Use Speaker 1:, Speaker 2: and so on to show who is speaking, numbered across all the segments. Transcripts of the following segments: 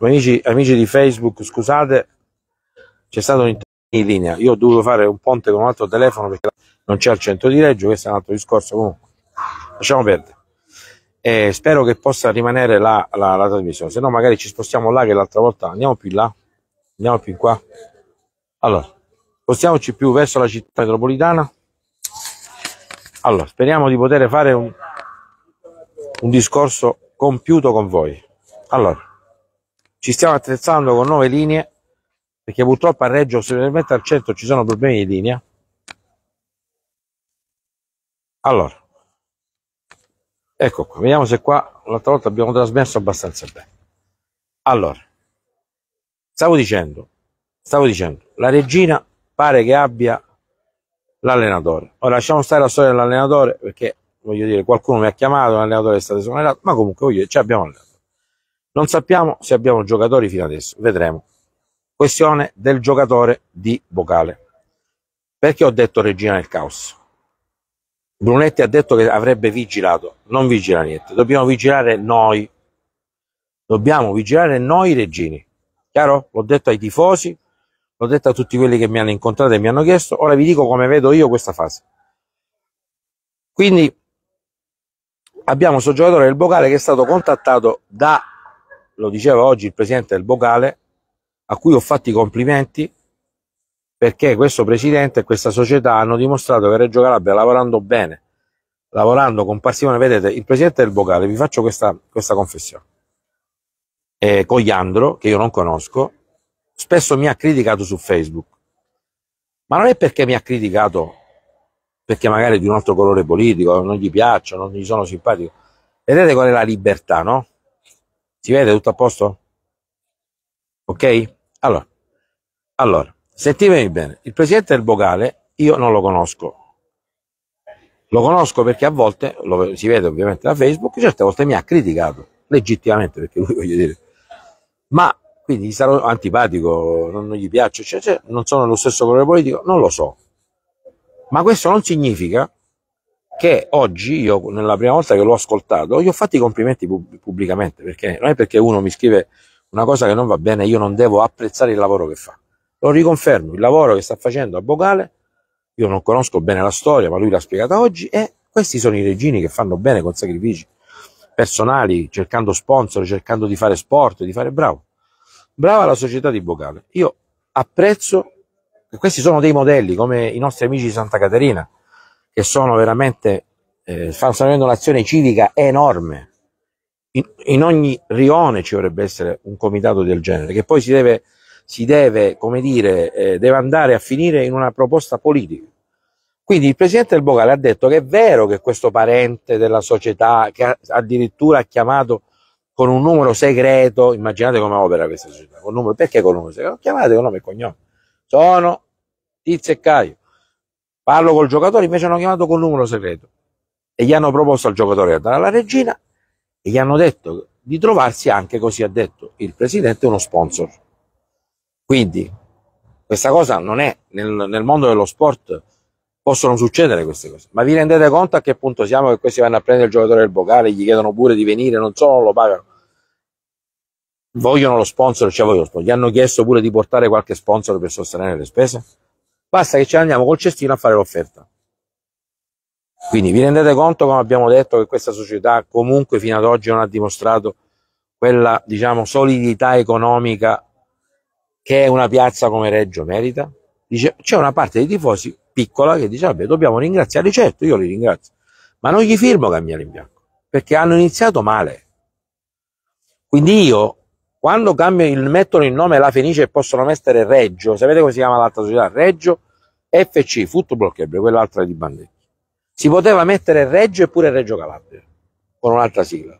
Speaker 1: Amici, amici di Facebook, scusate, c'è stato un in linea. Io ho dovuto fare un ponte con un altro telefono perché non c'è il centro di Reggio, questo è un altro discorso. Comunque, lasciamo perdere. E spero che possa rimanere la, la, la trasmissione, se no magari ci spostiamo là che l'altra volta andiamo più in là, andiamo più in qua. Allora, spostiamoci più verso la città metropolitana. Allora, speriamo di poter fare un, un discorso compiuto con voi. Allora, ci stiamo attrezzando con nuove linee perché purtroppo a Reggio, specialmente al centro, ci sono problemi di linea. Allora, ecco qua, vediamo se qua l'altra volta abbiamo trasmesso abbastanza bene. Allora, stavo dicendo, stavo dicendo, la regina pare che abbia l'allenatore. Ora lasciamo stare la storia dell'allenatore perché voglio dire, qualcuno mi ha chiamato, l'allenatore è stato esonerato, ma comunque voglio dire, ci abbiamo allenato. Non sappiamo se abbiamo giocatori fino adesso, vedremo. Questione del giocatore di vocale. Perché ho detto regina del caos? Brunetti ha detto che avrebbe vigilato, non vigila niente, dobbiamo vigilare noi, dobbiamo vigilare noi regini, chiaro? L'ho detto ai tifosi, l'ho detto a tutti quelli che mi hanno incontrato e mi hanno chiesto, ora vi dico come vedo io questa fase. Quindi abbiamo questo giocatore del Bocale che è stato contattato da lo diceva oggi il presidente del Bocale, a cui ho fatto i complimenti perché questo presidente e questa società hanno dimostrato che Reggio Calabria lavorando bene, lavorando con passione, vedete, il presidente del Bocale, vi faccio questa, questa confessione, eh, Cogliandro, che io non conosco, spesso mi ha criticato su Facebook, ma non è perché mi ha criticato perché magari di un altro colore politico, non gli piacciono, non gli sono simpatico. Vedete qual è la libertà, no? Si vede tutto a posto? Ok? Allora, allora, sentitemi bene. Il presidente del Bogale io non lo conosco. Lo conosco perché a volte, lo, si vede ovviamente da Facebook, certe volte mi ha criticato, legittimamente perché lui voglio dire. Ma quindi gli sarò antipatico, non, non gli piace, cioè, cioè, non sono dello stesso colore politico, non lo so. Ma questo non significa che oggi io, nella prima volta che l'ho ascoltato, gli ho fatto i complimenti pubblicamente, perché non è perché uno mi scrive una cosa che non va bene, io non devo apprezzare il lavoro che fa. Lo riconfermo, il lavoro che sta facendo a Bocale, io non conosco bene la storia, ma lui l'ha spiegata oggi, e questi sono i regini che fanno bene con sacrifici personali, cercando sponsor, cercando di fare sport, di fare bravo. Brava la società di Bocale. Io apprezzo, questi sono dei modelli come i nostri amici di Santa Caterina, che sono veramente, eh, stanno avendo un'azione civica enorme. In, in, ogni rione ci dovrebbe essere un comitato del genere, che poi si deve, si deve come dire, eh, deve andare a finire in una proposta politica. Quindi il presidente del Bocale ha detto che è vero che questo parente della società, che ha, addirittura ha chiamato con un numero segreto, immaginate come opera questa società, con numero, perché con un numero segreto? Chiamate con nome e cognome. Sono Tizio e Caio parlo col giocatore, invece hanno chiamato col numero segreto e gli hanno proposto al giocatore di andare alla regina e gli hanno detto di trovarsi anche, così ha detto il presidente, uno sponsor. Quindi questa cosa non è, nel, nel mondo dello sport possono succedere queste cose, ma vi rendete conto a che punto siamo che questi vanno a prendere il giocatore del Bocale, gli chiedono pure di venire, non solo non lo pagano, vogliono lo sponsor, cioè vogliono lo sponsor. gli hanno chiesto pure di portare qualche sponsor per sostenere le spese? Basta che ce ne andiamo col cestino a fare l'offerta. Quindi vi rendete conto, come abbiamo detto, che questa società comunque fino ad oggi non ha dimostrato quella, diciamo, solidità economica che una piazza come Reggio merita? Dice, c'è una parte dei tifosi piccola che dice, vabbè, dobbiamo ringraziare, certo, io li ringrazio, ma non gli firmo cambiare in bianco, perché hanno iniziato male. Quindi io quando cambiano, mettono il nome La Fenice e possono mettere Reggio, sapete come si chiama l'altra società? Reggio FC, Football Club, quell'altra di Bandecchi. Si poteva mettere Reggio eppure Reggio Calabria, con un'altra sigla.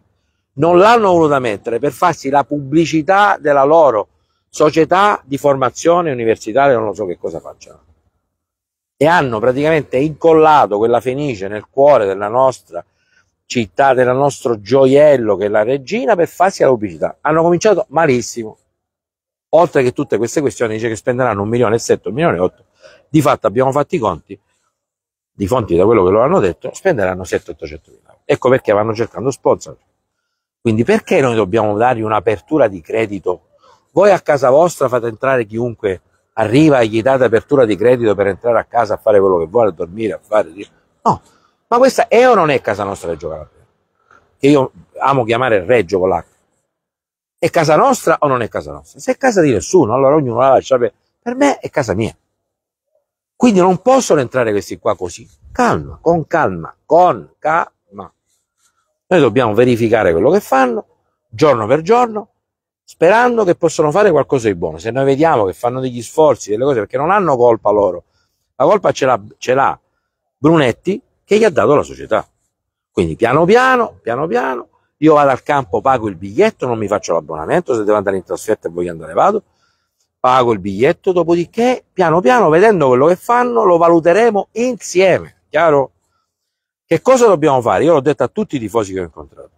Speaker 1: Non l'hanno voluta mettere per farsi la pubblicità della loro società di formazione universitaria, non lo so che cosa facciano. E hanno praticamente incollato quella Fenice nel cuore della nostra città del nostro gioiello che è la regina per farsi la pubblicità. Hanno cominciato malissimo. Oltre che tutte queste questioni dice che spenderanno un milione e sette, un milione e otto. Di fatto abbiamo fatto i conti, di fonti da quello che loro hanno detto, spenderanno 7-800 mila euro. Ecco perché vanno cercando sponsor. Quindi perché noi dobbiamo dargli un'apertura di credito? Voi a casa vostra fate entrare chiunque arriva e gli date apertura di credito per entrare a casa a fare quello che vuole, a dormire, a fare... No, ma questa è o non è casa nostra Reggio Calabria? Che io amo chiamare Reggio con l'H. È casa nostra o non è casa nostra? Se è casa di nessuno, allora ognuno la lascia per... Per me è casa mia. Quindi non possono entrare questi qua così. Calma, con calma, con calma. Noi dobbiamo verificare quello che fanno, giorno per giorno, sperando che possano fare qualcosa di buono. Se noi vediamo che fanno degli sforzi, delle cose, perché non hanno colpa loro, la colpa ce l'ha, Brunetti, che gli ha dato la società. Quindi piano piano, piano piano, io vado al campo, pago il biglietto, non mi faccio l'abbonamento, se devo andare in trasferta e voglio andare vado, pago il biglietto, dopodiché piano piano, vedendo quello che fanno, lo valuteremo insieme, chiaro? Che cosa dobbiamo fare? Io l'ho detto a tutti i tifosi che ho incontrato.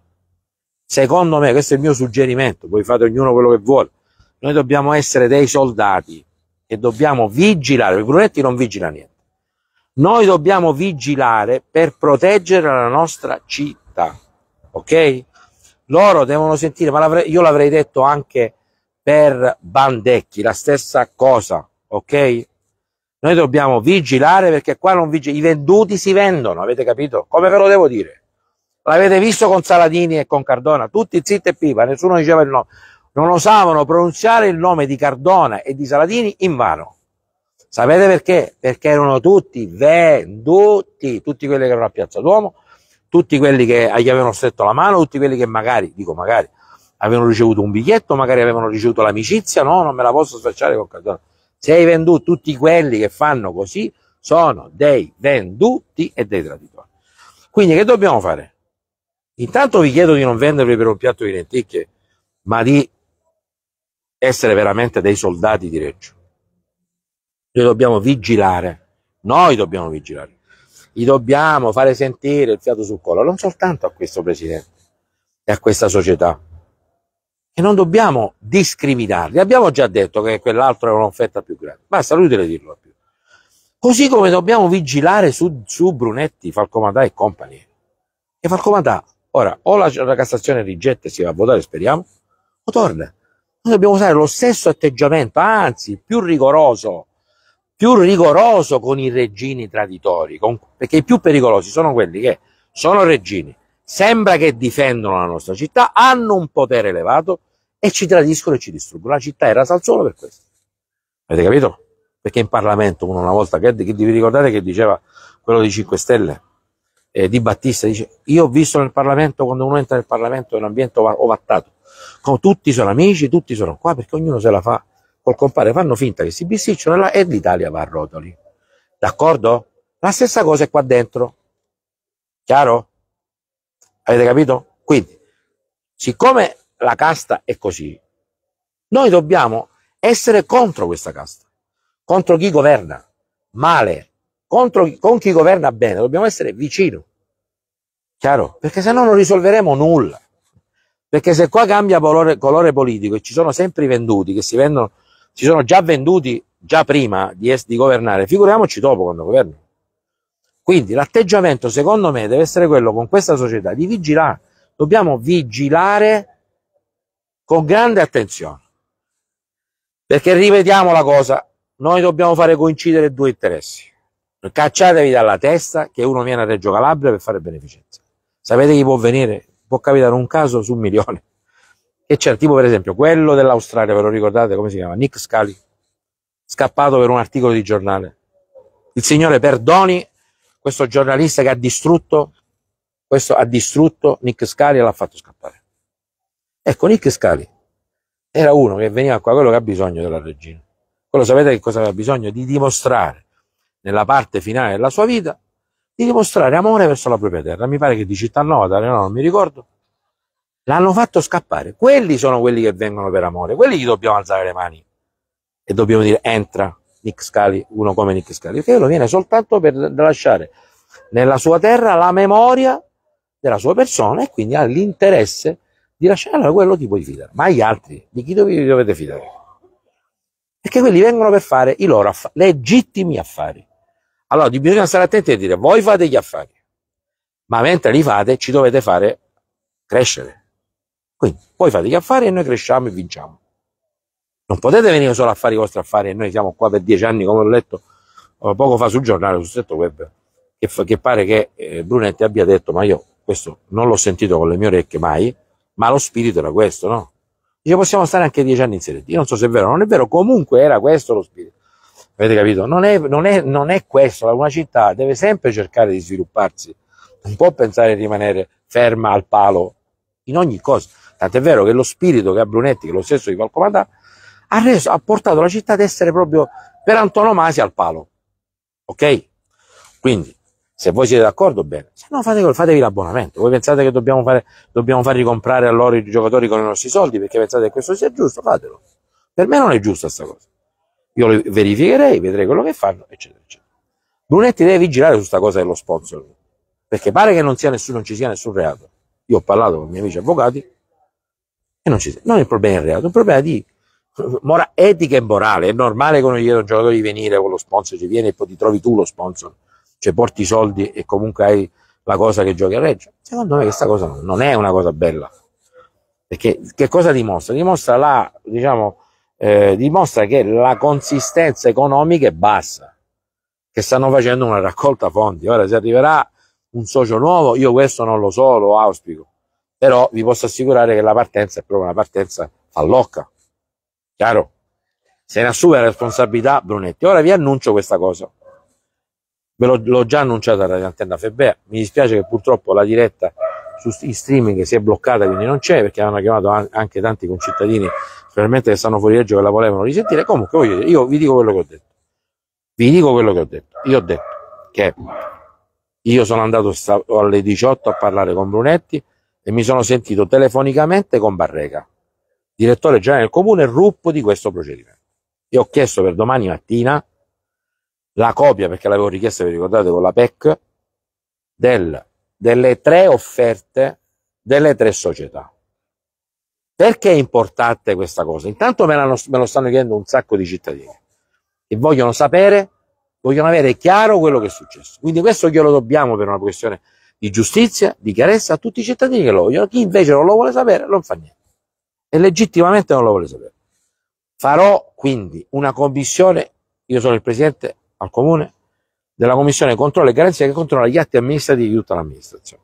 Speaker 1: Secondo me, questo è il mio suggerimento, voi fate ognuno quello che vuole. Noi dobbiamo essere dei soldati e dobbiamo vigilare, il Brunetti non vigila niente. Noi dobbiamo vigilare per proteggere la nostra città, ok? Loro devono sentire, ma io l'avrei detto anche per Bandecchi, la stessa cosa, ok? Noi dobbiamo vigilare perché qua non vigilano, i venduti si vendono, avete capito? Come ve lo devo dire? L'avete visto con Saladini e con Cardona, tutti zitti e pipa, nessuno diceva il nome. Non osavano pronunciare il nome di Cardona e di Saladini in vano. Sapete perché? Perché erano tutti venduti, tutti quelli che erano a Piazza Duomo, tutti quelli che gli avevano stretto la mano, tutti quelli che magari, dico magari, avevano ricevuto un biglietto, magari avevano ricevuto l'amicizia, no, non me la posso sfacciare con Cardona. Sei venduto, tutti quelli che fanno così sono dei venduti e dei traditori. Quindi che dobbiamo fare? Intanto vi chiedo di non vendervi per un piatto di lenticchie, ma di essere veramente dei soldati di Reggio. Noi dobbiamo vigilare, noi dobbiamo vigilare, gli dobbiamo fare sentire il fiato sul collo, non soltanto a questo presidente e a questa società. E non dobbiamo discriminarli. Abbiamo già detto che quell'altro è un'offerta più grande. Basta, lui deve dirlo più. Così come dobbiamo vigilare su, su Brunetti, Falcomatà e compagni. E Falcomatà, ora, o la, la Cassazione rigetta e si va a votare, speriamo, o torna. Noi dobbiamo usare lo stesso atteggiamento, anzi, più rigoroso, più rigoroso con i regini traditori, con, perché i più pericolosi sono quelli che sono regini, sembra che difendono la nostra città, hanno un potere elevato e ci tradiscono e ci distruggono. La città era Salzuolo per questo. Avete capito? Perché in Parlamento uno una volta, che, che, vi ricordate che diceva quello di 5 Stelle, eh, di Battista, dice io ho visto nel Parlamento, quando uno entra nel Parlamento è un ambiente ovattato, con, tutti sono amici, tutti sono qua perché ognuno se la fa col compare fanno finta che si bisticciano e l'Italia va a rotoli. D'accordo? La stessa cosa è qua dentro. Chiaro? Avete capito? Quindi, siccome la casta è così, noi dobbiamo essere contro questa casta, contro chi governa male, contro, con chi governa bene, dobbiamo essere vicino. Chiaro? Perché se no non risolveremo nulla. Perché se qua cambia colore, colore politico e ci sono sempre i venduti che si vendono si sono già venduti già prima di, di governare, figuriamoci dopo quando governano. Quindi l'atteggiamento secondo me deve essere quello con questa società di vigilare, dobbiamo vigilare con grande attenzione, perché ripetiamo la cosa, noi dobbiamo fare coincidere due interessi, cacciatevi dalla testa che uno viene a Reggio Calabria per fare beneficenza, sapete chi può venire? Può capitare un caso su un milione e c'era tipo per esempio quello dell'Australia, ve lo ricordate come si chiama? Nick Scali, scappato per un articolo di giornale. Il signore Perdoni, questo giornalista che ha distrutto, questo ha distrutto Nick Scali e l'ha fatto scappare. Ecco, Nick Scali era uno che veniva qua, quello che ha bisogno della regina. Quello sapete che cosa aveva bisogno? Di dimostrare nella parte finale della sua vita, di dimostrare amore verso la propria terra. Mi pare che di Città Nova, da no, non mi ricordo, L'hanno fatto scappare. Quelli sono quelli che vengono per amore, quelli gli dobbiamo alzare le mani e dobbiamo dire entra Nick Scali, uno come Nick Scali, perché lo viene soltanto per lasciare nella sua terra la memoria della sua persona e quindi ha l'interesse di lasciare a quello tipo di fidare, ma gli altri di chi vi dovete fidare? Perché quelli vengono per fare i loro affari, legittimi affari. Allora bisogna stare attenti a dire voi fate gli affari, ma mentre li fate ci dovete fare crescere. Quindi voi fate gli affari e noi cresciamo e vinciamo. Non potete venire solo a fare i vostri affari e noi siamo qua per dieci anni, come ho letto eh, poco fa sul giornale, sul setto web, che, che pare che eh, Brunetti abbia detto, ma io questo non l'ho sentito con le mie orecchie mai, ma lo spirito era questo, no? Dice, possiamo stare anche dieci anni in Serie D. Io non so se è vero, non è vero, comunque era questo lo spirito. Avete capito? Non è, non è, non è questo, una città deve sempre cercare di svilupparsi, non può pensare di rimanere ferma al palo in ogni cosa. Tant'è vero che lo spirito che ha Brunetti, che lo stesso di Valcomandà, ha, reso, ha portato la città ad essere proprio per antonomasia al palo. Ok? Quindi, se voi siete d'accordo, bene. Se no, fate, fatevi l'abbonamento. Voi pensate che dobbiamo, fare, dobbiamo farli comprare a loro i giocatori con i nostri soldi perché pensate che questo sia giusto? Fatelo. Per me non è giusta questa cosa. Io lo verificherei, vedrei quello che fanno, eccetera, eccetera. Brunetti deve vigilare su questa cosa dello sponsor. Perché pare che non, sia nessuno, non ci sia nessun reato. Io ho parlato con i miei amici avvocati, e non, ci, non è un problema di reato, è un problema di eh, mora, etica e morale. È normale che uno gli giocatori di venire con lo sponsor, ci viene e poi ti trovi tu lo sponsor, cioè porti i soldi e comunque hai la cosa che giochi a Reggio. Secondo me questa cosa non è una cosa bella. Perché che cosa dimostra? Dimostra, la, diciamo, eh, dimostra che la consistenza economica è bassa, che stanno facendo una raccolta fondi. Ora se arriverà un socio nuovo, io questo non lo so, lo auspico però vi posso assicurare che la partenza è proprio una partenza fallocca. Chiaro? Se ne assume la responsabilità Brunetti. Ora vi annuncio questa cosa. Ve l'ho già annunciata alla Antenna Febbea. Mi dispiace che purtroppo la diretta su streaming si è bloccata, quindi non c'è, perché hanno chiamato anche tanti concittadini, probabilmente che stanno fuori legge che la volevano risentire. Comunque, voglio dire, io vi dico quello che ho detto. Vi dico quello che ho detto. Io ho detto che io sono andato alle 18 a parlare con Brunetti, e mi sono sentito telefonicamente con Barrega, direttore generale del comune, ruppo di questo procedimento. E ho chiesto per domani mattina la copia, perché l'avevo richiesta, vi ricordate, con la PEC, del, delle tre offerte delle tre società. Perché è importante questa cosa? Intanto me, me lo stanno chiedendo un sacco di cittadini e vogliono sapere, vogliono avere chiaro quello che è successo. Quindi questo glielo dobbiamo per una questione di giustizia, di chiarezza a tutti i cittadini che lo vogliono. Chi invece non lo vuole sapere non fa niente e legittimamente non lo vuole sapere. Farò quindi una commissione, io sono il presidente al comune, della commissione controllo e garanzia che controlla gli atti amministrativi di tutta l'amministrazione.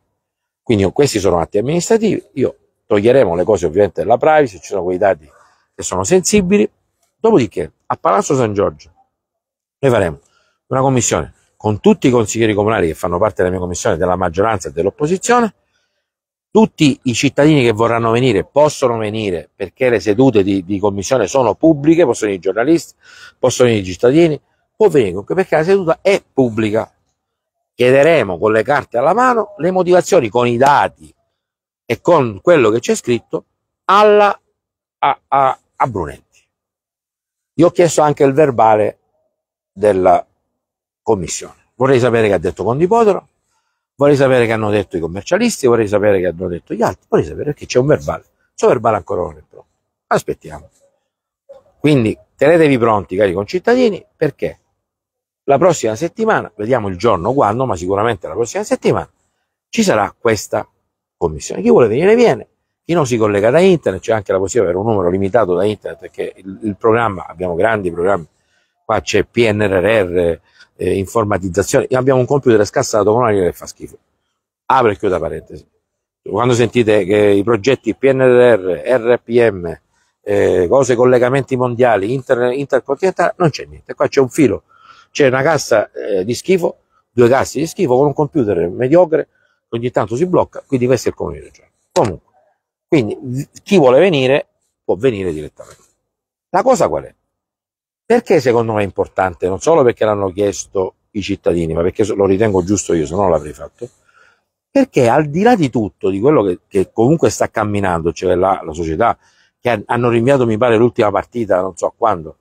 Speaker 1: Quindi questi sono atti amministrativi, io toglieremo le cose ovviamente della privacy, ci sono quei dati che sono sensibili, dopodiché a Palazzo San Giorgio noi faremo una commissione con tutti i consiglieri comunali che fanno parte della mia commissione, della maggioranza e dell'opposizione, tutti i cittadini che vorranno venire possono venire perché le sedute di, di commissione sono pubbliche, possono venire i giornalisti, possono venire i cittadini, può venire comunque perché la seduta è pubblica. Chiederemo con le carte alla mano le motivazioni con i dati e con quello che c'è scritto alla, a, a, a Brunetti. Io ho chiesto anche il verbale della commissione. Vorrei sapere che ha detto Condipotero, vorrei sapere che hanno detto i commercialisti, vorrei sapere che hanno detto gli altri, vorrei sapere perché c'è un verbale. Questo verbale ancora non è pronto. Aspettiamo. Quindi tenetevi pronti, cari concittadini, perché la prossima settimana, vediamo il giorno quando, ma sicuramente la prossima settimana, ci sarà questa commissione. Chi vuole venire viene, chi non si collega da internet, c'è anche la possibilità di avere un numero limitato da internet, perché il, il programma, abbiamo grandi programmi, qua c'è PNRR, eh, informatizzazione. Abbiamo un computer scassato con una linea che fa schifo. Apro e chiudo parentesi. Quando sentite che i progetti PNRR, RPM, eh, cose collegamenti mondiali, inter, intercontinentale, non c'è niente. Qua c'è un filo, c'è una cassa eh, di schifo, due casse di schifo con un computer mediocre che ogni tanto si blocca, quindi questo è il comune di regione. Comunque, quindi chi vuole venire può venire direttamente. La cosa qual è? Perché secondo me è importante? Non solo perché l'hanno chiesto i cittadini, ma perché lo ritengo giusto io, se no l'avrei fatto. Perché al di là di tutto, di quello che, che comunque sta camminando, cioè la, la società, che hanno rinviato mi pare l'ultima partita, non so a quando,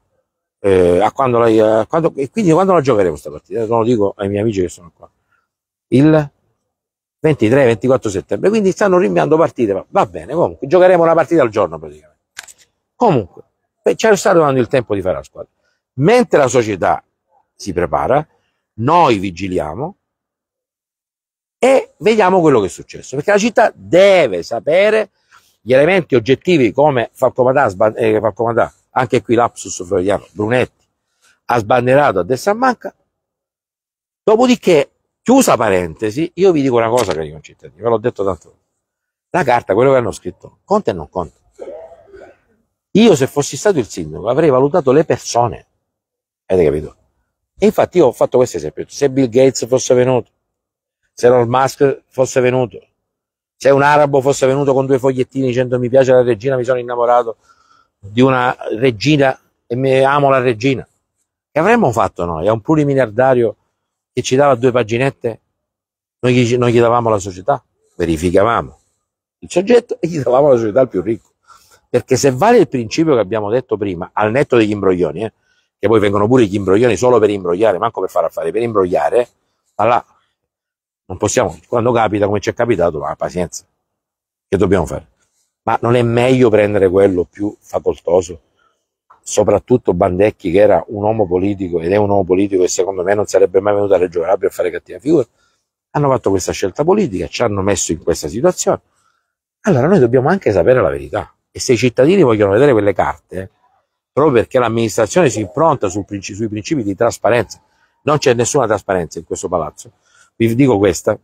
Speaker 1: eh, a quando la, a quando, e quindi quando la giocheremo questa partita? Non lo dico ai miei amici che sono qua. Il 23-24 settembre, quindi stanno rinviando partite, ma va bene, comunque giocheremo una partita al giorno praticamente. Comunque, ci sta trovando il tempo di fare la squadra. Mentre la società si prepara, noi vigiliamo e vediamo quello che è successo, perché la città deve sapere gli elementi oggettivi come Falcomatà, eh, Falcomatà anche qui lapsus freudiano, Brunetti, ha sbanderato a destra manca, dopodiché, chiusa parentesi, io vi dico una cosa cari concittadini, ve l'ho detto tanto, la carta, quello che hanno scritto, conta e non conta. Io se fossi stato il sindaco avrei valutato le persone, Avete capito? infatti io ho fatto questo esempio. Se Bill Gates fosse venuto, se Elon Musk fosse venuto, se un arabo fosse venuto con due fogliettini dicendo mi piace la regina, mi sono innamorato di una regina e mi amo la regina, che avremmo fatto noi? A un plurimiliardario che ci dava due paginette, noi gli, noi gli davamo la società, verificavamo il soggetto e gli davamo la società al più ricco. Perché se vale il principio che abbiamo detto prima, al netto degli imbroglioni, eh, che poi vengono pure gli imbroglioni solo per imbrogliare, manco per fare affari, per imbrogliare, allora non possiamo, quando capita come ci è capitato, ma pazienza, che dobbiamo fare? Ma non è meglio prendere quello più facoltoso? Soprattutto Bandecchi che era un uomo politico ed è un uomo politico che secondo me non sarebbe mai venuto a Reggio Calabria a fare cattiva figura, hanno fatto questa scelta politica, ci hanno messo in questa situazione. Allora noi dobbiamo anche sapere la verità e se i cittadini vogliono vedere quelle carte proprio perché l'amministrazione si impronta sul principi, sui principi di trasparenza. Non c'è nessuna trasparenza in questo palazzo. Vi dico questa,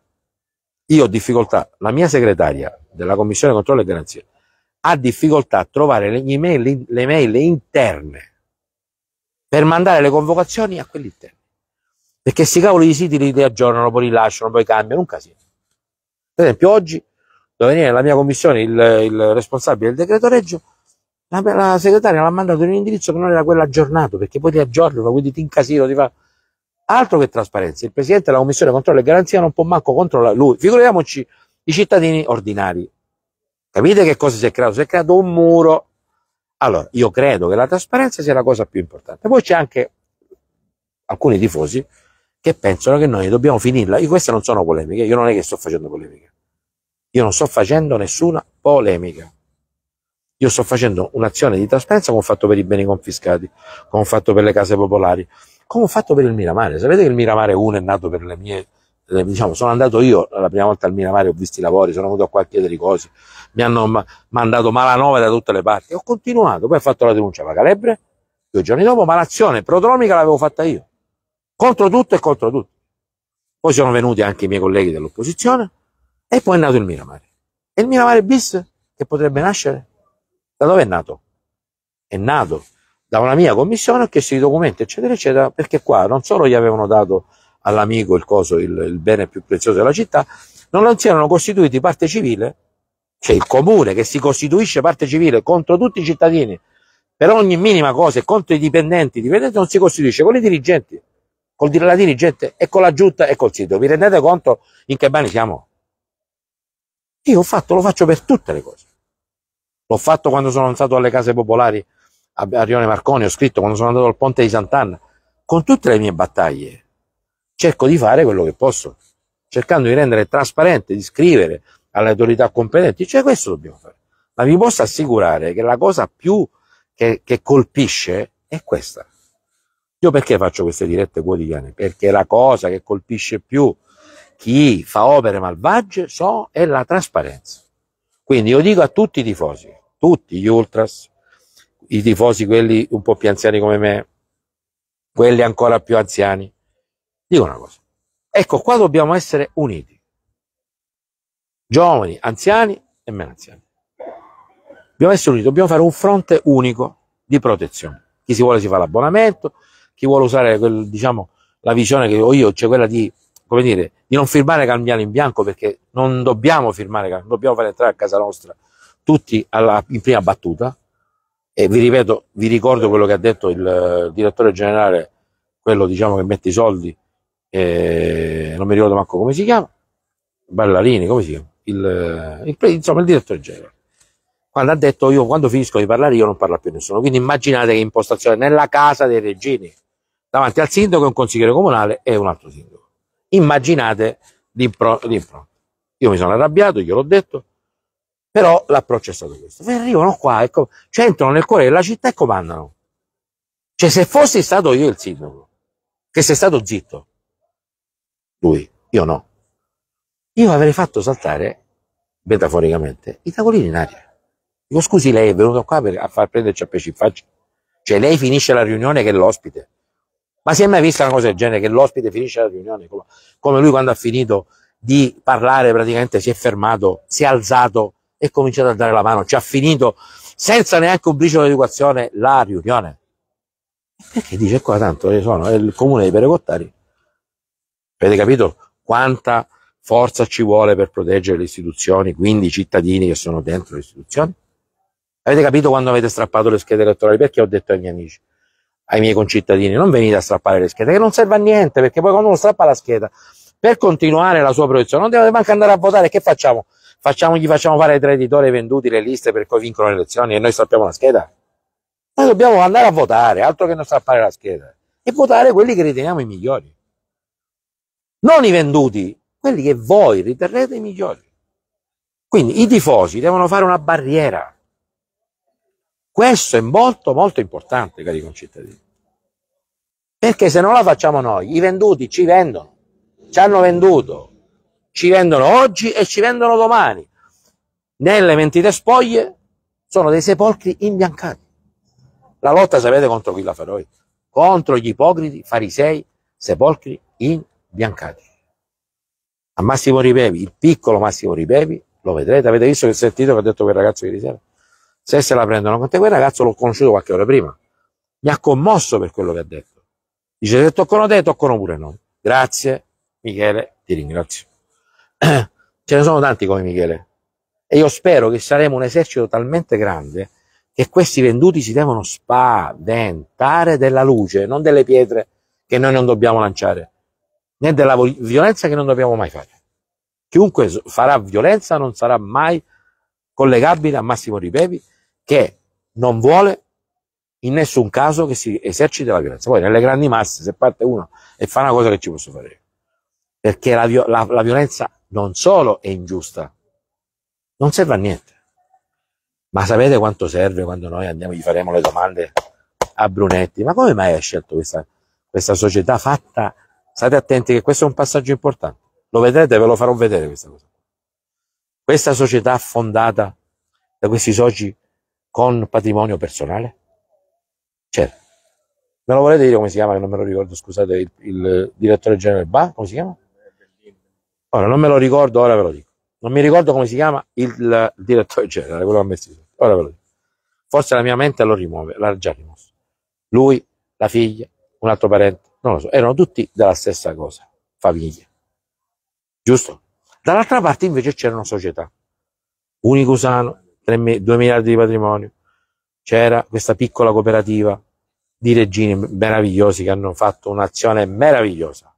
Speaker 1: io ho difficoltà, la mia segretaria della Commissione Controllo e Garanzia ha difficoltà a trovare le email, le mail interne per mandare le convocazioni a quelli interni. Perché si cavoli i siti li aggiornano, poi li lasciano, poi cambiano, un casino. Per esempio oggi dove venire la mia commissione il, il responsabile del decreto reggio la, la segretaria l'ha mandato in un indirizzo che non era quello aggiornato, perché poi ti aggiornano, quindi ti incasino, ti fa... Altro che trasparenza, il Presidente della Commissione Controllo e Garanzia non può manco controllare lui, figuriamoci i cittadini ordinari. Capite che cosa si è creato? Si è creato un muro. Allora, io credo che la trasparenza sia la cosa più importante. Poi c'è anche alcuni tifosi che pensano che noi dobbiamo finirla. Io queste non sono polemiche, io non è che sto facendo polemiche. Io non sto facendo nessuna polemica. Io sto facendo un'azione di trasparenza come ho fatto per i beni confiscati, come ho fatto per le case popolari, come ho fatto per il Miramare. Sapete che il Miramare 1 è nato per le mie, le, diciamo, sono andato io la prima volta al Miramare, ho visto i lavori, sono venuto qua a chiedere cose, mi hanno mandato malanova da tutte le parti, ho continuato, poi ho fatto la denuncia a Calebre, due giorni dopo, ma l'azione prodromica l'avevo fatta io, contro tutto e contro tutto. Poi sono venuti anche i miei colleghi dell'opposizione e poi è nato il Miramare. E il Miramare bis che potrebbe nascere? Da dove è nato? È nato da una mia commissione, ho chiesto i documenti, eccetera, eccetera, perché qua non solo gli avevano dato all'amico il coso, il, il bene più prezioso della città, non si erano costituiti parte civile, cioè il comune che si costituisce parte civile contro tutti i cittadini, per ogni minima cosa e contro i dipendenti, i dipendenti non si costituisce con i dirigenti, con la dirigente e con la giunta e col sito. Vi rendete conto in che bani siamo? Io ho fatto, lo faccio per tutte le cose l'ho fatto quando sono andato alle case popolari a Rione Marconi, ho scritto quando sono andato al ponte di Sant'Anna, con tutte le mie battaglie cerco di fare quello che posso, cercando di rendere trasparente, di scrivere alle autorità competenti, cioè questo dobbiamo fare. Ma vi posso assicurare che la cosa più che, che colpisce è questa. Io perché faccio queste dirette quotidiane? Perché la cosa che colpisce più chi fa opere malvagie so, è la trasparenza. Quindi io dico a tutti i tifosi, tutti gli ultras, i tifosi quelli un po' più anziani come me, quelli ancora più anziani, dico una cosa. Ecco qua dobbiamo essere uniti. Giovani, anziani e meno anziani. Dobbiamo essere uniti, dobbiamo fare un fronte unico di protezione. Chi si vuole si fa l'abbonamento, chi vuole usare quel, diciamo, la visione che ho io, cioè quella di come dire, di non firmare cambiale in bianco perché non dobbiamo firmare Calmiano, dobbiamo far entrare a casa nostra tutti alla, in prima battuta e vi ripeto, vi ricordo quello che ha detto il eh, direttore generale, quello diciamo che mette i soldi, eh, non mi ricordo manco come si chiama, Ballarini, come si chiama? Il, eh, il, insomma il direttore generale quando ha detto io quando finisco di parlare io non parlo più nessuno. Quindi immaginate che impostazione nella casa dei Regini, davanti al sindaco, e un consigliere comunale e un altro sindaco immaginate l'impronta. Io mi sono arrabbiato, glielo ho detto, però l'approccio è stato questo. E arrivano qua, ecco, cioè entrano nel cuore della città e comandano. Cioè se fossi stato io il sindaco, che sei stato zitto, lui, io no, io avrei fatto saltare, metaforicamente, i tavolini in aria. Dico, scusi, lei è venuto qua per, a far prenderci a pesci in faccia? Cioè lei finisce la riunione che è l'ospite. Ma si è mai vista una cosa del genere che l'ospite finisce la riunione come lui quando ha finito di parlare praticamente si è fermato, si è alzato e cominciato a dare la mano, ci cioè, ha finito senza neanche un briciolo di educazione la riunione. Perché dice qua tanto, io eh, sono il comune dei Perecottari. Avete capito quanta forza ci vuole per proteggere le istituzioni, quindi i cittadini che sono dentro le istituzioni? Avete capito quando avete strappato le schede elettorali? Perché ho detto ai miei amici, ai miei concittadini, non venite a strappare le schede, che non serve a niente, perché poi quando uno strappa la scheda, per continuare la sua proiezione, non deve neanche andare a votare, che facciamo? facciamo? Gli facciamo fare tra editori venduti le liste per cui vincono le elezioni e noi strappiamo la scheda? Noi dobbiamo andare a votare, altro che non strappare la scheda, e votare quelli che riteniamo i migliori. Non i venduti, quelli che voi riterrete i migliori. Quindi i tifosi devono fare una barriera questo è molto molto importante, cari concittadini. Perché se non la facciamo noi, i venduti ci vendono, ci hanno venduto, ci vendono oggi e ci vendono domani. Nelle mentite spoglie sono dei sepolcri imbiancati. La lotta, sapete contro chi la farò io? Contro gli ipocriti, farisei, sepolcri imbiancati. A Massimo Ripevi, il piccolo Massimo Ripevi, lo vedrete, avete visto che sentito che ha detto quel ragazzo ieri sera? se se la prendono con te quel ragazzo l'ho conosciuto qualche ora prima mi ha commosso per quello che ha detto dice se toccano te toccano pure noi grazie Michele ti ringrazio ce ne sono tanti come Michele e io spero che saremo un esercito talmente grande che questi venduti si devono spaventare della luce non delle pietre che noi non dobbiamo lanciare né della violenza che non dobbiamo mai fare chiunque farà violenza non sarà mai collegabile a Massimo Ripevi che non vuole in nessun caso che si eserciti la violenza. Poi nelle grandi masse se parte uno e fa una cosa che ci posso fare io. Perché la, la, la violenza non solo è ingiusta, non serve a niente. Ma sapete quanto serve quando noi andiamo gli faremo le domande a Brunetti? Ma come mai hai scelto questa, questa società fatta? State attenti che questo è un passaggio importante. Lo vedrete, ve lo farò vedere questa cosa. Questa società fondata da questi soci con patrimonio personale? Certo. Me lo volete dire come si chiama, non me lo ricordo, scusate, il, il direttore generale BA, come si chiama? Ora, non me lo ricordo, ora ve lo dico. Non mi ricordo come si chiama il, il direttore generale, quello che ha messo Ora ve lo dico. Forse la mia mente lo rimuove, l'ha già rimosso. Lui, la figlia, un altro parente, non lo so. Erano tutti della stessa cosa, famiglia. Giusto? Dall'altra parte invece c'era una società. Unicusano, 3, 2 miliardi di patrimonio. C'era questa piccola cooperativa di regini meravigliosi che hanno fatto un'azione meravigliosa.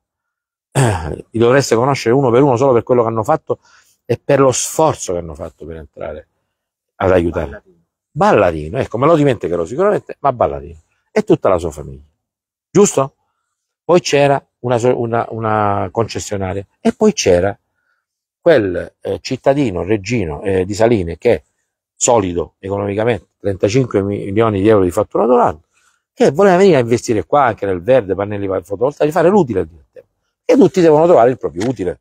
Speaker 1: Eh, li dovreste conoscere uno per uno solo per quello che hanno fatto e per lo sforzo che hanno fatto per entrare ad aiutare. Ballarino, ballarino ecco, me lo dimenticherò sicuramente, ma ballarino. E tutta la sua famiglia. Giusto? Poi c'era una, una, una, concessionaria e poi c'era quel eh, cittadino, regino eh, di Saline che solido economicamente, 35 milioni di euro di fatturato l'anno, che voleva venire a investire qua anche nel verde, pannelli fotovoltaici, fare l'utile E tutti devono trovare il proprio utile.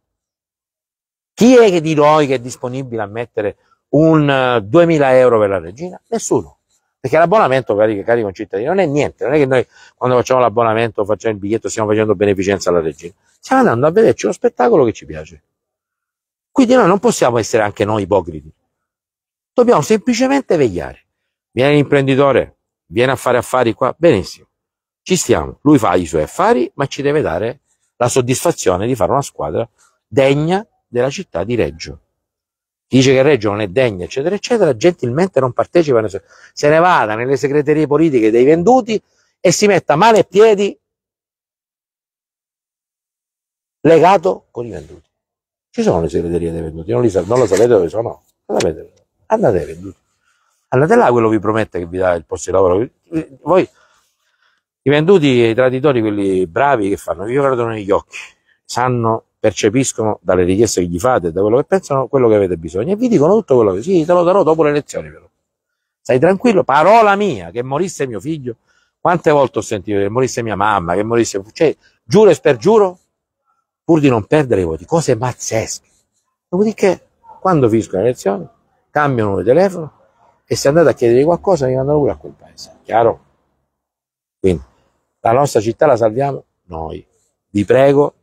Speaker 1: Chi è che di noi che è disponibile a mettere un 2000 eh, euro per la regina? Nessuno. Perché l'abbonamento, cari, cari concittadini, non è niente. Non è che noi quando facciamo l'abbonamento, facciamo il biglietto, stiamo facendo beneficenza alla regina. Stiamo andando a vederci uno spettacolo che ci piace. Quindi noi non possiamo essere anche noi ipocriti dobbiamo semplicemente vegliare. Viene l'imprenditore, viene a fare affari qua, benissimo, ci stiamo, lui fa i suoi affari, ma ci deve dare la soddisfazione di fare una squadra degna della città di Reggio. Chi dice che Reggio non è degna, eccetera, eccetera, gentilmente non partecipa, se ne vada nelle segreterie politiche dei venduti e si metta male e piedi legato con i venduti. Ci sono le segreterie dei venduti, non, li, non lo sapete dove sono? non Lo sapete. dove sono andate venduti. Andate là, quello vi promette che vi dà il posto di lavoro. Voi, i venduti e i traditori, quelli bravi che fanno, vi guardano negli occhi, sanno, percepiscono dalle richieste che gli fate, da quello che pensano, quello che avete bisogno e vi dicono tutto quello che sì, te lo darò dopo le elezioni però. Stai tranquillo, parola mia, che morisse mio figlio, quante volte ho sentito che morisse mia mamma, che morisse, cioè, giuro e spergiuro, pur di non perdere i voti, cose pazzesche. Dopodiché, quando finiscono le elezioni, cambiano il telefono e se andate a chiedere qualcosa vi mandano pure a quel paese, chiaro? Quindi la nostra città la salviamo noi, vi prego,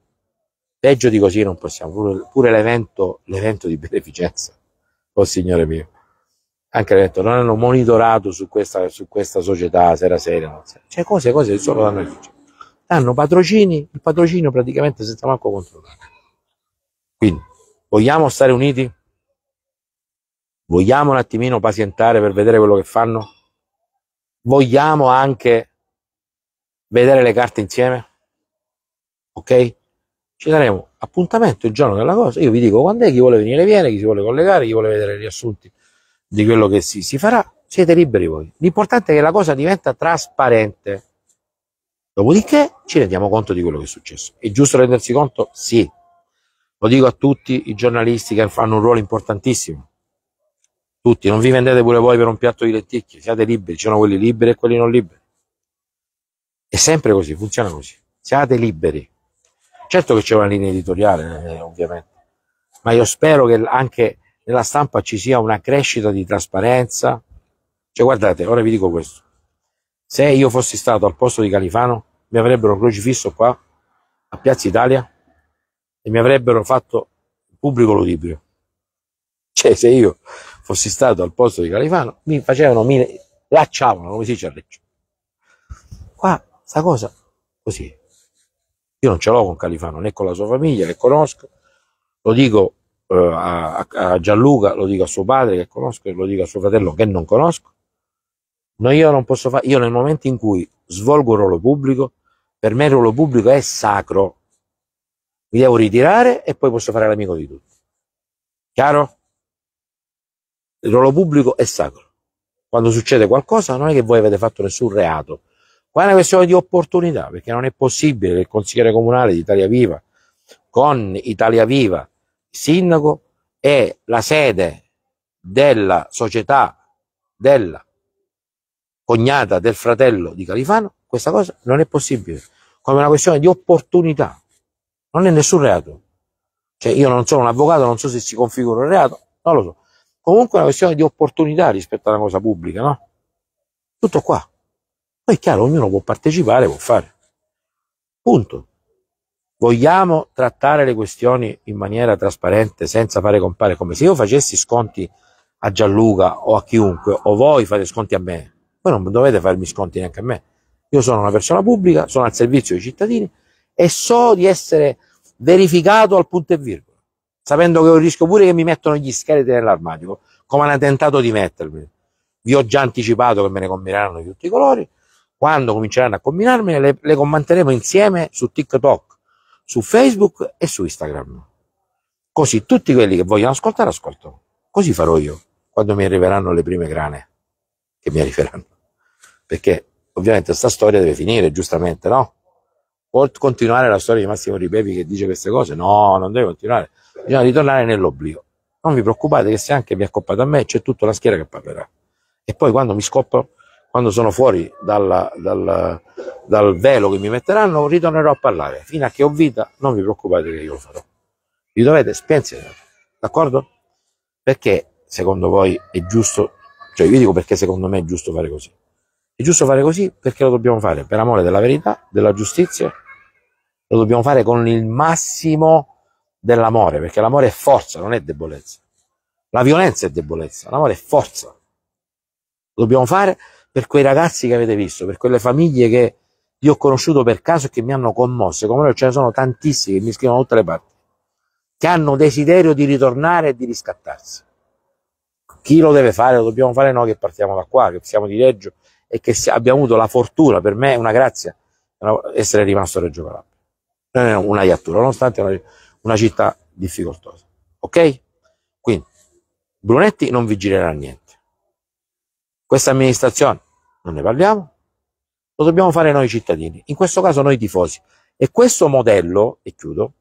Speaker 1: peggio di così non possiamo, pure, pure l'evento, di beneficenza, oh signore mio, anche l'evento, non hanno monitorato su questa, su questa società sera sera, non sera. cioè cose, cose solo da noi hanno patrocini, il patrocino praticamente senza manco controllare. Quindi, vogliamo stare uniti? Vogliamo un attimino pazientare per vedere quello che fanno? Vogliamo anche vedere le carte insieme? Ok? Ci daremo appuntamento il giorno della cosa. Io vi dico quando è, chi vuole venire viene, chi si vuole collegare, chi vuole vedere i riassunti di quello che si, si farà. Siete liberi voi. L'importante è che la cosa diventa trasparente. Dopodiché ci rendiamo conto di quello che è successo. È giusto rendersi conto? Sì. Lo dico a tutti i giornalisti che fanno un ruolo importantissimo tutti, non vi vendete pure voi per un piatto di lenticchie, siate liberi, ci sono quelli liberi e quelli non liberi. È sempre così, funziona così. Siate liberi. Certo che c'è una linea editoriale, eh, ovviamente, ma io spero che anche nella stampa ci sia una crescita di trasparenza. Cioè, guardate, ora vi dico questo. Se io fossi stato al posto di Califano, mi avrebbero crocifisso qua, a Piazza Italia, e mi avrebbero fatto pubblico ludibrio. Cioè, se io fossi stato al posto di Califano, mi facevano mi lacciavano, come si dice a Reggio. Qua, sta cosa, così. Io non ce l'ho con Califano, né con la sua famiglia, che conosco, lo dico eh, a, a, Gianluca, lo dico a suo padre che conosco, e lo dico a suo fratello che non conosco. No, io non posso fare, io nel momento in cui svolgo un ruolo pubblico, per me il ruolo pubblico è sacro. Mi devo ritirare e poi posso fare l'amico di tutti. Chiaro? Il ruolo pubblico è sacro. Quando succede qualcosa non è che voi avete fatto nessun reato, qua è una questione di opportunità, perché non è possibile che il consigliere comunale di Italia Viva, con Italia Viva, il sindaco, è la sede della società della cognata del fratello di Califano, questa cosa non è possibile, come una questione di opportunità, non è nessun reato. Cioè io non sono un avvocato, non so se si configura un reato, non lo so, comunque è una questione di opportunità rispetto alla cosa pubblica, no? Tutto qua. Poi è chiaro, ognuno può partecipare, può fare. Punto. Vogliamo trattare le questioni in maniera trasparente, senza fare compare, come se io facessi sconti a Gianluca o a chiunque, o voi fate sconti a me. Voi non dovete farmi sconti neanche a me. Io sono una persona pubblica, sono al servizio dei cittadini e so di essere verificato al punto e virgo sapendo che ho il rischio pure che mi mettono gli scheletri nell'armadio, come hanno tentato di mettermi. Vi ho già anticipato che me ne combineranno di tutti i colori. Quando cominceranno a combinarmi, le, le commenteremo insieme su TikTok, su Facebook e su Instagram. Così tutti quelli che vogliono ascoltare, ascoltano. Così farò io quando mi arriveranno le prime grane, che mi arriveranno. Perché ovviamente sta storia deve finire, giustamente, no? Può continuare la storia di Massimo Ripepi che dice queste cose? No, non deve continuare bisogna ritornare nell'oblio. Non vi preoccupate che se anche vi accoppate a me c'è tutta la schiera che parlerà. E poi quando mi scoppo, quando sono fuori dalla, dalla, dal velo che mi metteranno, ritornerò a parlare. Fino a che ho vita, non vi preoccupate che io lo farò. Vi dovete spensierare, d'accordo? Perché secondo voi è giusto, cioè vi dico perché secondo me è giusto fare così. È giusto fare così perché lo dobbiamo fare per amore della verità, della giustizia, lo dobbiamo fare con il massimo dell'amore, perché l'amore è forza, non è debolezza. La violenza è debolezza, l'amore è forza. Lo dobbiamo fare per quei ragazzi che avete visto, per quelle famiglie che io ho conosciuto per caso e che mi hanno commosso, come noi ce ne sono tantissimi che mi scrivono da tutte le parti, che hanno desiderio di ritornare e di riscattarsi. Chi lo deve fare? Lo dobbiamo fare noi che partiamo da qua, che siamo di Reggio e che abbiamo avuto la fortuna, per me è una grazia, essere rimasto a Reggio Calabria. Non è una iattura, nonostante una una città difficoltosa. Ok? Quindi Brunetti non vi girerà niente. Questa amministrazione non ne parliamo, lo dobbiamo fare noi cittadini, in questo caso noi tifosi. E questo modello, e chiudo,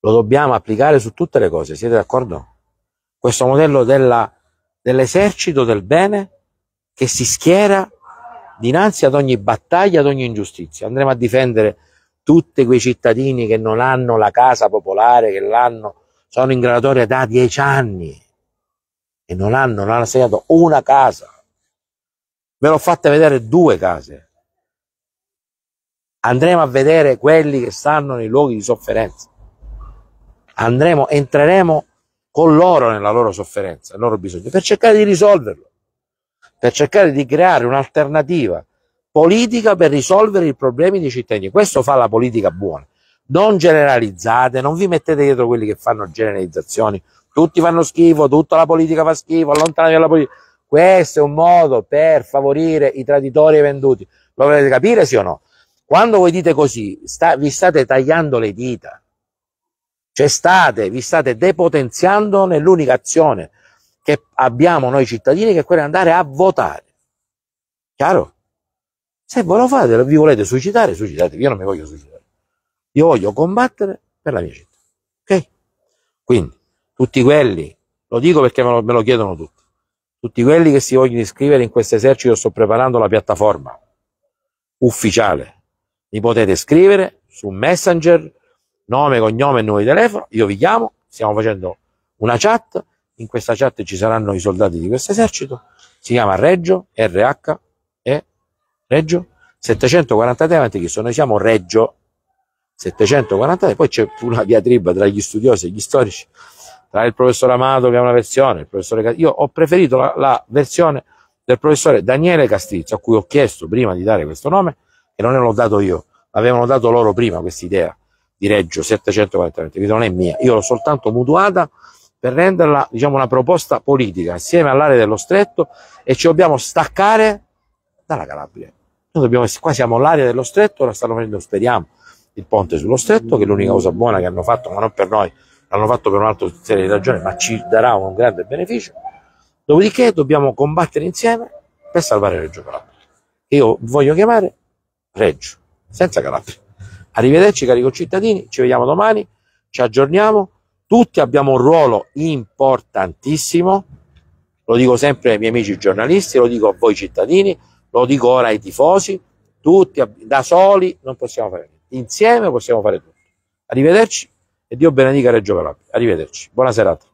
Speaker 1: lo dobbiamo applicare su tutte le cose, siete d'accordo? Questo modello dell'esercito dell del bene che si schiera dinanzi ad ogni battaglia, ad ogni ingiustizia. Andremo a difendere tutti quei cittadini che non hanno la casa popolare, che l'hanno, sono in graduatoria da dieci anni e non hanno, non hanno assegnato una casa. Ve l'ho fatta vedere due case. Andremo a vedere quelli che stanno nei luoghi di sofferenza. Andremo, entreremo con loro nella loro sofferenza, nel loro bisogno, per cercare di risolverlo, per cercare di creare un'alternativa politica per risolvere i problemi dei cittadini. Questo fa la politica buona. Non generalizzate, non vi mettete dietro quelli che fanno generalizzazioni. Tutti fanno schifo, tutta la politica fa schifo, allontanatevi dalla politica. Questo è un modo per favorire i traditori e i venduti. Lo volete capire sì o no? Quando voi dite così, sta, vi state tagliando le dita. Cioè state, vi state depotenziando nell'unica azione che abbiamo noi cittadini, che è quella di andare a votare. Chiaro? Se voi lo fate, vi volete suicidare, suicidatevi. Io non mi voglio suicidare. Io voglio combattere per la mia città. Ok? Quindi, tutti quelli, lo dico perché me lo, me lo chiedono tutti, tutti quelli che si vogliono iscrivere in questo esercito, sto preparando la piattaforma ufficiale. Mi potete scrivere su Messenger, nome, cognome e nome di telefono, io vi chiamo, stiamo facendo una chat, in questa chat ci saranno i soldati di questo esercito, si chiama Reggio RH Reggio? 743 a.C. Noi siamo Reggio 743, poi c'è una diatriba tra gli studiosi e gli storici, tra il professor Amato che ha una versione, il professore Io ho preferito la, la versione del professore Daniele Castrizzo, a cui ho chiesto prima di dare questo nome, e non l'ho dato io, avevano dato loro prima questa idea di Reggio 740, quindi non è mia, io l'ho soltanto mutuata per renderla diciamo, una proposta politica assieme all'area dello stretto e ci dobbiamo staccare dalla Calabria. Noi dobbiamo, essere, qua siamo l'area dello stretto, ora stanno facendo, speriamo, il ponte sullo stretto, che è l'unica cosa buona che hanno fatto, ma non per noi, l'hanno fatto per un'altra serie di ragioni, ma ci darà un grande beneficio. Dopodiché dobbiamo combattere insieme per salvare Reggio Calabria. Io voglio chiamare Reggio, senza Calabria. Arrivederci cari cittadini, ci vediamo domani, ci aggiorniamo, tutti abbiamo un ruolo importantissimo, lo dico sempre ai miei amici giornalisti, lo dico a voi cittadini, lo dico ora ai tifosi, tutti da soli non possiamo fare niente. Insieme possiamo fare tutto. Arrivederci e Dio benedica Reggio Calabria. Arrivederci. Buona serata.